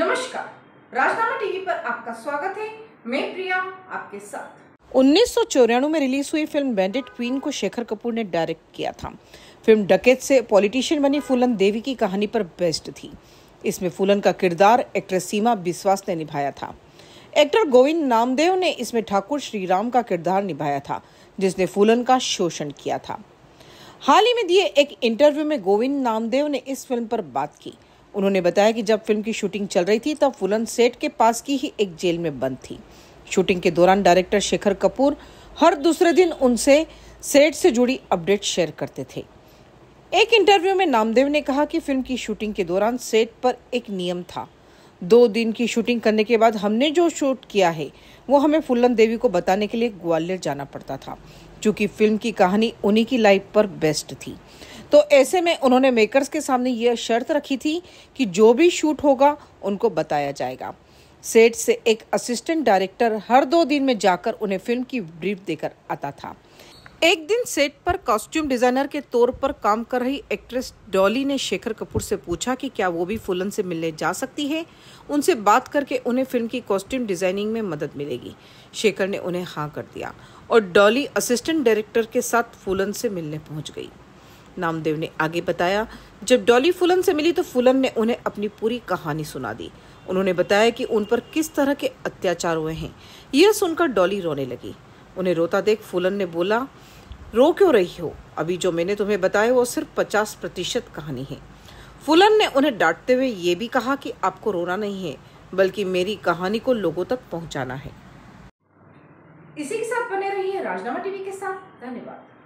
नमस्कार राजनामा टीवी पर आपका स्वागत है मैं प्रिया आपके साथ उन्नीस में रिलीज हुई फिल्म बैंडिट क्वीन को शेखर कपूर ने डायरेक्ट किया था फिल्म डकेत से पॉलिटिशियन बनी फूलन देवी की कहानी पर बेस्ट थी इसमें फूलन का किरदार एक्ट्रेस सीमा बिस्वास ने निभाया था एक्टर गोविंद नामदेव ने इसमें ठाकुर श्रीराम का किरदार निभाया था जिसने फूलन का शोषण किया था हाल ही में दिए एक इंटरव्यू में गोविंद नामदेव ने इस फिल्म पर बात की उन्होंने बताया कि जब फिल्म की शूटिंग चल रही थी तब फुलन सेट के पास की ही एक जेल में बंद थी शूटिंग के दौरान डायरेक्टर शेखर कपूर हर दूसरे दिन उनसे सेट से जुड़ी अपडेट शेयर करते थे एक इंटरव्यू में नामदेव ने कहा कि फिल्म की शूटिंग के दौरान सेट पर एक नियम था दो दिन की शूटिंग करने के बाद हमने जो शूट किया है वो हमें फुल्लन देवी को बताने के लिए ग्वालियर जाना पड़ता था क्योंकि फिल्म की कहानी उन्हीं की लाइफ पर बेस्ट थी तो ऐसे में उन्होंने मेकर्स के सामने यह शर्त रखी थी कि जो भी शूट होगा उनको बताया जाएगा सेट से एक असिस्टेंट डायरेक्टर हर दो दिन में जाकर उन्हें फिल्म की ब्रीफ देकर आता था एक दिन सेट पर कॉस्ट्यूम डिजाइनर के तौर पर काम कर रही एक्ट्रेस डॉली ने शेखर कपूर से पूछा कि क्या वो भी फुलन से मिलने जा सकती है उनसे बात करके उन्हें फिल्म की कॉस्ट्यूम डिजाइनिंग में मदद मिलेगी शेखर ने उन्हें हाँ कर दिया और डॉली असिस्टेंट डायरेक्टर के साथ फुलन से मिलने पहुंच गई नामदेव ने आगे बताया जब डॉली फुलन से मिली तो फुलन ने उन्हें अपनी पूरी कहानी सुना दी उन्होंने बताया कि उन पर किस तरह के अत्याचार हुए हैं यह सुनकर डॉली रोने लगी उन्हें रोता देख फुलन ने बोला रो क्यों रही हो अभी जो मैंने तुम्हें बताया वो सिर्फ पचास प्रतिशत कहानी है फुलन ने उन्हें डांटते हुए ये भी कहा कि आपको रोना नहीं है बल्कि मेरी कहानी को लोगों तक पहुंचाना है इसी के साथ बने रहिए राजनामा टीवी के साथ धन्यवाद